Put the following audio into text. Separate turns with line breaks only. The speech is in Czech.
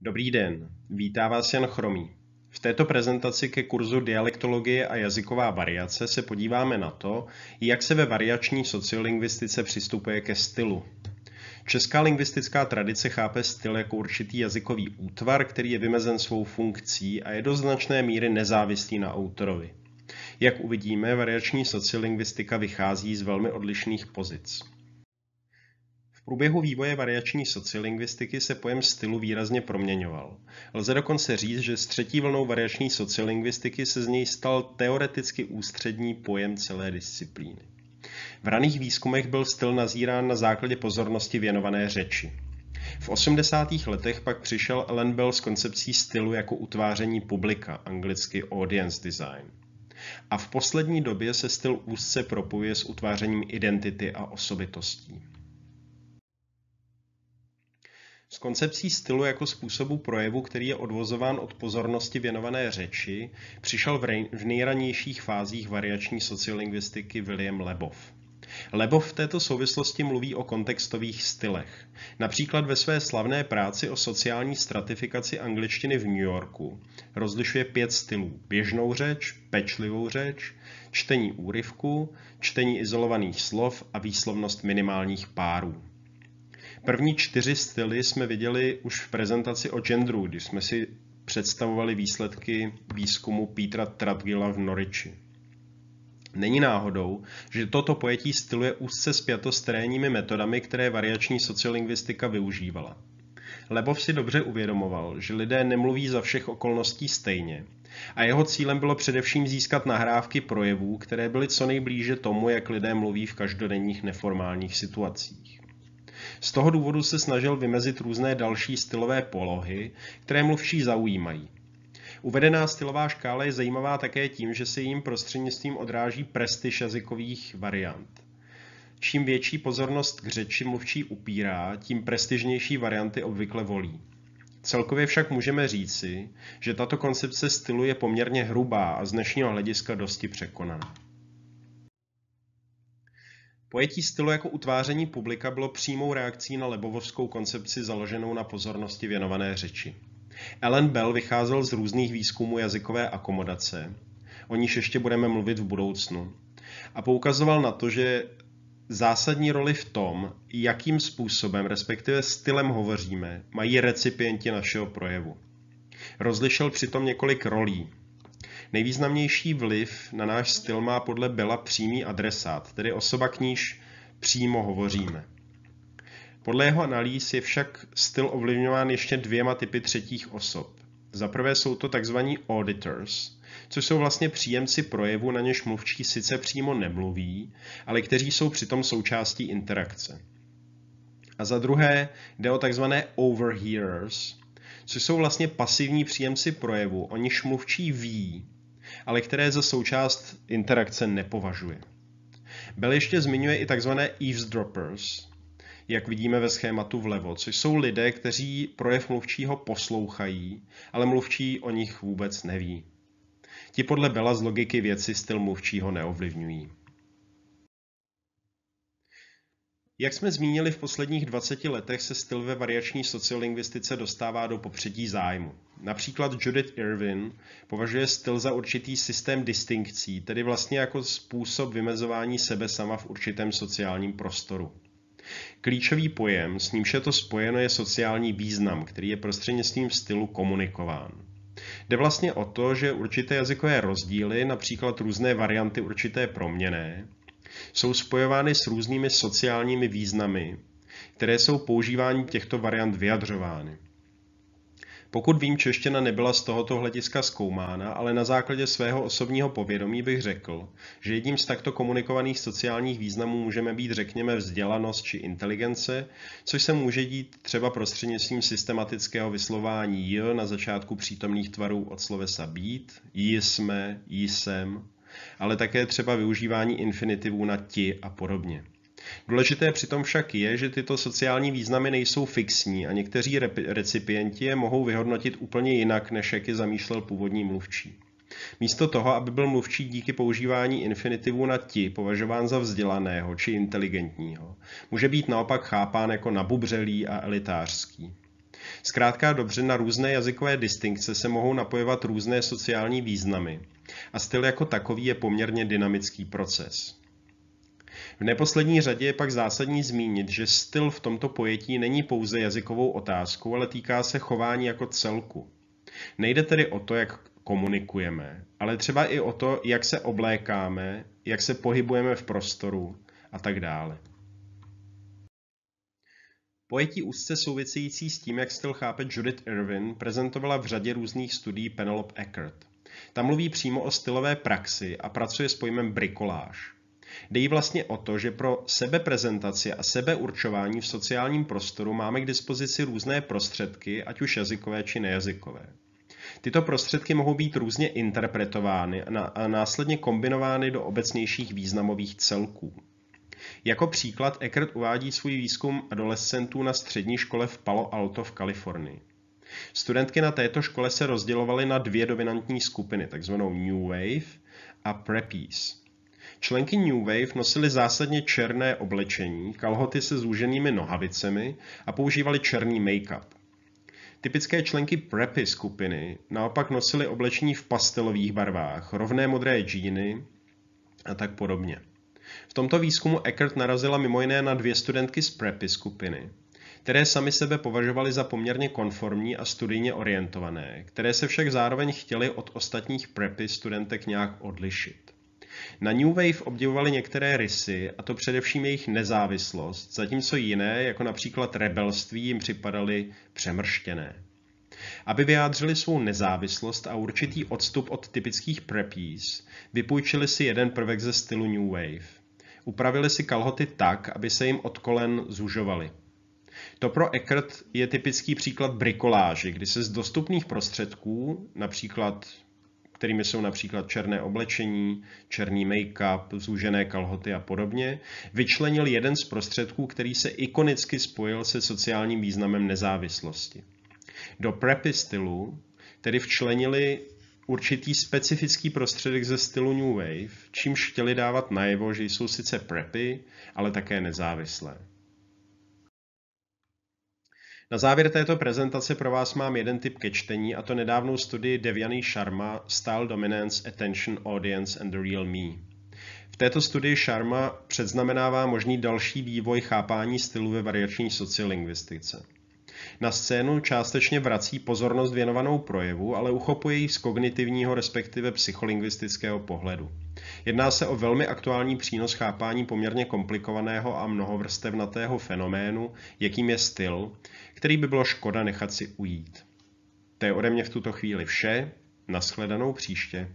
Dobrý den, vítá vás Jan Chromý. V této prezentaci ke kurzu Dialektologie a jazyková variace se podíváme na to, jak se ve variační sociolingvistice přistupuje ke stylu. Česká lingvistická tradice chápe styl jako určitý jazykový útvar, který je vymezen svou funkcí a je do značné míry nezávislý na autorovi. Jak uvidíme, variační sociolingvistika vychází z velmi odlišných pozic průběhu vývoje variační sociolingvistiky se pojem stylu výrazně proměňoval. Lze dokonce říct, že s třetí vlnou variační sociolingvistiky se z něj stal teoreticky ústřední pojem celé disciplíny. V raných výzkumech byl styl nazírán na základě pozornosti věnované řeči. V 80. letech pak přišel Ellen Bell s koncepcí stylu jako utváření publika, anglicky audience design. A v poslední době se styl úzce propojuje s utvářením identity a osobitostí. S koncepcí stylu jako způsobu projevu, který je odvozován od pozornosti věnované řeči, přišel v nejranějších fázích variační sociolingvistiky William Lebov. Lebov v této souvislosti mluví o kontextových stylech. Například ve své slavné práci o sociální stratifikaci angličtiny v New Yorku rozlišuje pět stylů. Běžnou řeč, pečlivou řeč, čtení úryvku, čtení izolovaných slov a výslovnost minimálních párů. První čtyři styly jsme viděli už v prezentaci o genderu, kdy jsme si představovali výsledky výzkumu Petra Tradgilla v Norwichi. Není náhodou, že toto pojetí stylu je úzce spjato s terénními metodami, které variační sociolingvistika využívala. Lebov si dobře uvědomoval, že lidé nemluví za všech okolností stejně a jeho cílem bylo především získat nahrávky projevů, které byly co nejblíže tomu, jak lidé mluví v každodenních neformálních situacích. Z toho důvodu se snažil vymezit různé další stylové polohy, které mluvčí zaujímají. Uvedená stylová škála je zajímavá také tím, že se jim prostřednictvím odráží prestiž jazykových variant. Čím větší pozornost k řeči mluvčí upírá, tím prestižnější varianty obvykle volí. Celkově však můžeme říci, že tato koncepce stylu je poměrně hrubá a z dnešního hlediska dosti překonaná. Pojetí stylu jako utváření publika bylo přímou reakcí na lebovovskou koncepci založenou na pozornosti věnované řeči. Ellen Bell vycházel z různých výzkumů jazykové akomodace, o níž ještě budeme mluvit v budoucnu, a poukazoval na to, že zásadní roli v tom, jakým způsobem, respektive stylem hovoříme, mají recipienti našeho projevu. Rozlišil přitom několik rolí, Nejvýznamnější vliv na náš styl má podle Bela přímý adresát, tedy osoba, k níž přímo hovoříme. Podle jeho analýz je však styl ovlivňován ještě dvěma typy třetích osob. Za prvé jsou to tzv. auditors, což jsou vlastně příjemci projevu, na něž mluvčí sice přímo nemluví, ale kteří jsou přitom součástí interakce. A za druhé jde o tzv. overhearers, což jsou vlastně pasivní příjemci projevu, o níž mluvčí ví, ale které za součást interakce nepovažuje. Bell ještě zmiňuje i tzv. eavesdroppers, jak vidíme ve schématu vlevo, což jsou lidé, kteří projev mluvčího poslouchají, ale mluvčí o nich vůbec neví. Ti podle Bela z logiky věci styl mluvčího neovlivňují. Jak jsme zmínili, v posledních 20 letech se styl ve variační sociolingvistice dostává do popředí zájmu. Například Judith Irvin považuje styl za určitý systém distinkcí, tedy vlastně jako způsob vymezování sebe sama v určitém sociálním prostoru. Klíčový pojem, s nímž je to spojeno, je sociální význam, který je prostřednictvím stylu komunikován. Jde vlastně o to, že určité jazykové rozdíly, například různé varianty určité proměny, jsou spojovány s různými sociálními významy, které jsou používání těchto variant vyjadřovány. Pokud vím, čeština nebyla z tohoto hlediska zkoumána, ale na základě svého osobního povědomí bych řekl, že jedním z takto komunikovaných sociálních významů můžeme být, řekněme, vzdělanost či inteligence, což se může dít třeba prostřednictvím systematického vyslování j na začátku přítomných tvarů od slovesa být, jsme, jsem, ale také třeba využívání infinitivů na ti a podobně. Důležité přitom však je, že tyto sociální významy nejsou fixní a někteří recipienti je mohou vyhodnotit úplně jinak, než jak je zamýšlel původní mluvčí. Místo toho, aby byl mluvčí díky používání infinitivu na ti považován za vzdělaného či inteligentního, může být naopak chápán jako nabubřelý a elitářský. Zkrátka dobře na různé jazykové distinkce se mohou napojovat různé sociální významy a styl jako takový je poměrně dynamický proces. V neposlední řadě je pak zásadní zmínit, že styl v tomto pojetí není pouze jazykovou otázkou, ale týká se chování jako celku. Nejde tedy o to, jak komunikujeme, ale třeba i o to, jak se oblékáme, jak se pohybujeme v prostoru a tak dále. Pojetí úzce související s tím, jak styl chápe Judith Irwin, prezentovala v řadě různých studií Penelope Eckert. Tam mluví přímo o stylové praxi a pracuje s pojmem brikoláž. Jde vlastně o to, že pro sebeprezentaci a sebeurčování v sociálním prostoru máme k dispozici různé prostředky, ať už jazykové či nejazykové. Tyto prostředky mohou být různě interpretovány a následně kombinovány do obecnějších významových celků. Jako příklad Eckert uvádí svůj výzkum adolescentů na střední škole v Palo Alto v Kalifornii. Studentky na této škole se rozdělovaly na dvě dominantní skupiny, takzvanou New Wave a Preppies. Členky New Wave nosily zásadně černé oblečení, kalhoty se zúženými nohavicemi a používali černý make-up. Typické členky preppy skupiny naopak nosily oblečení v pastelových barvách, rovné modré džíny a tak podobně. V tomto výzkumu Eckert narazila mimo jiné na dvě studentky z preppy skupiny, které sami sebe považovali za poměrně konformní a studijně orientované, které se však zároveň chtěly od ostatních prepy studentek nějak odlišit. Na New Wave obdivovali některé rysy, a to především jejich nezávislost, zatímco jiné, jako například rebelství, jim připadaly přemrštěné. Aby vyjádřili svou nezávislost a určitý odstup od typických preppies, vypůjčili si jeden prvek ze stylu New Wave. Upravili si kalhoty tak, aby se jim od kolen zužovaly. To pro Eckert je typický příklad brikoláže, kdy se z dostupných prostředků, například kterými jsou například černé oblečení, černý make-up, zúžené kalhoty a podobně, vyčlenil jeden z prostředků, který se ikonicky spojil se sociálním významem nezávislosti. Do preppy stylu tedy včlenili určitý specifický prostředek ze stylu New Wave, čímž chtěli dávat najevo, že jsou sice preppy, ale také nezávislé. Na závěr této prezentace pro vás mám jeden tip ke čtení, a to nedávnou studii Devjany Sharma Style Dominance, Attention, Audience and the Real Me. V této studii Sharma předznamenává možný další vývoj chápání stylu ve variační sociolingvistice na scénu částečně vrací pozornost věnovanou projevu, ale uchopuje ji z kognitivního respektive psycholingvistického pohledu. Jedná se o velmi aktuální přínos chápání poměrně komplikovaného a mnohovrstevnatého fenoménu, jakým je styl, který by bylo škoda nechat si ujít. To je ode mě v tuto chvíli vše, Naschledanou příště.